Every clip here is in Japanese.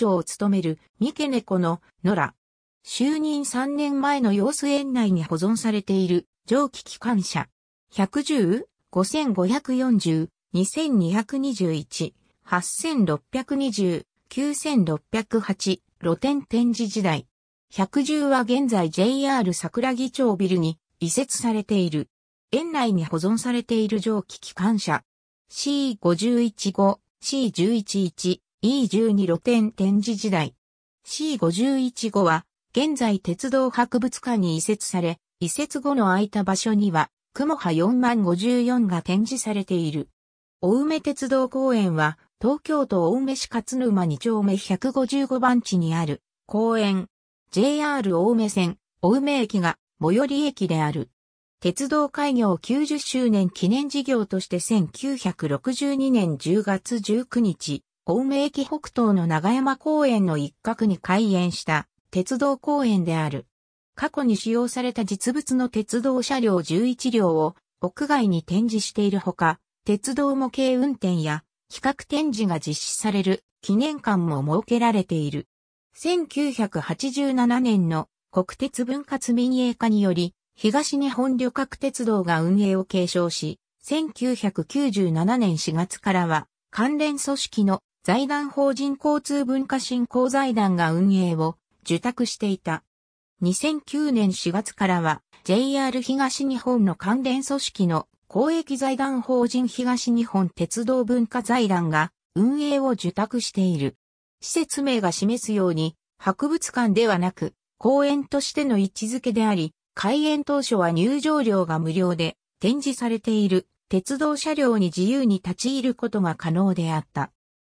長を務める三毛猫の野良。就任3年前の様子園内に保存されている蒸気機関車。110、5540、2221、8620、9608、露天展示時代。110は現在 JR 桜木町ビルに移設されている。園内に保存されている蒸気機関車。C515、C111、E12 露店展示時代。C51 号は、現在鉄道博物館に移設され、移設後の空いた場所には、雲波4054が展示されている。青梅鉄道公園は、東京都青梅市勝沼2丁目155番地にある公園。JR 青梅線、青梅駅が最寄り駅である。鉄道開業90周年記念事業として1962年10月19日、青梅駅北東の長山公園の一角に開園した鉄道公園である。過去に使用された実物の鉄道車両11両を屋外に展示しているほか、鉄道模型運転や企画展示が実施される記念館も設けられている。1987年の国鉄分割民営化により、東日本旅客鉄道が運営を継承し、1997年4月からは関連組織の財団法人交通文化振興財団が運営を受託していた。2009年4月からは JR 東日本の関連組織の公益財団法人東日本鉄道文化財団が運営を受託している。施設名が示すように博物館ではなく公園としての位置づけであり、開園当初は入場料が無料で展示されている鉄道車両に自由に立ち入ることが可能であった。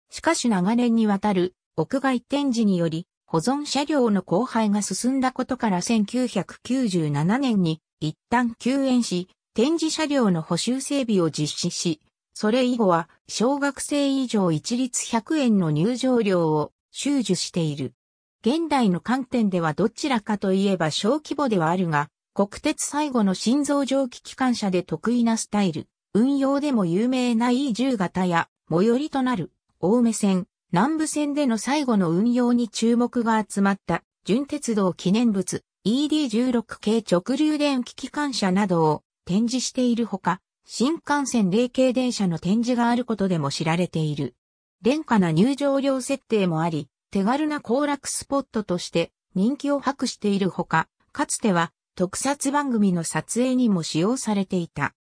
しかし長年にわたる屋外展示により保存車両の荒廃が進んだことから1997年に一旦休園し、展示車両の補修整備を実施し、それ以後は小学生以上一律100円の入場料を収受している。現代の観点ではどちらかといえば小規模ではあるが、国鉄最後の心臓蒸気機関車で得意なスタイル、運用でも有名な E10 型や最寄りとなる青梅線、南部線での最後の運用に注目が集まった、純鉄道記念物、ED16 系直流電気機関車などを展示しているほか、新幹線0系電車の展示があることでも知られている。廉価な入場料設定もあり、手軽な行楽スポットとして人気を博しているほか、かつては特撮番組の撮影にも使用されていた。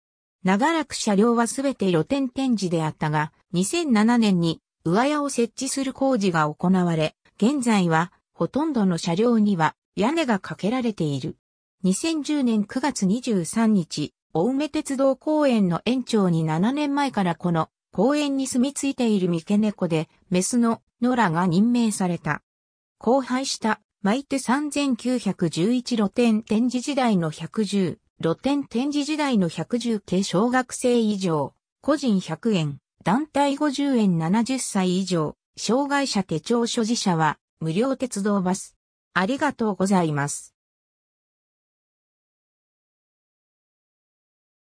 長らく車両はすべて露店展示であったが、2007年に上屋を設置する工事が行われ、現在はほとんどの車両には屋根がかけられている。2010年9月23日、青梅鉄道公園の園長に7年前からこの公園に住み着いている三毛猫で、メスの野良が任命された。荒廃した、巻いて3911露店展示時代の110、露店展示時代の110系小学生以上、個人100円、団体50円70歳以上、障害者手帳所持者は無料鉄道バス。ありがとうございます。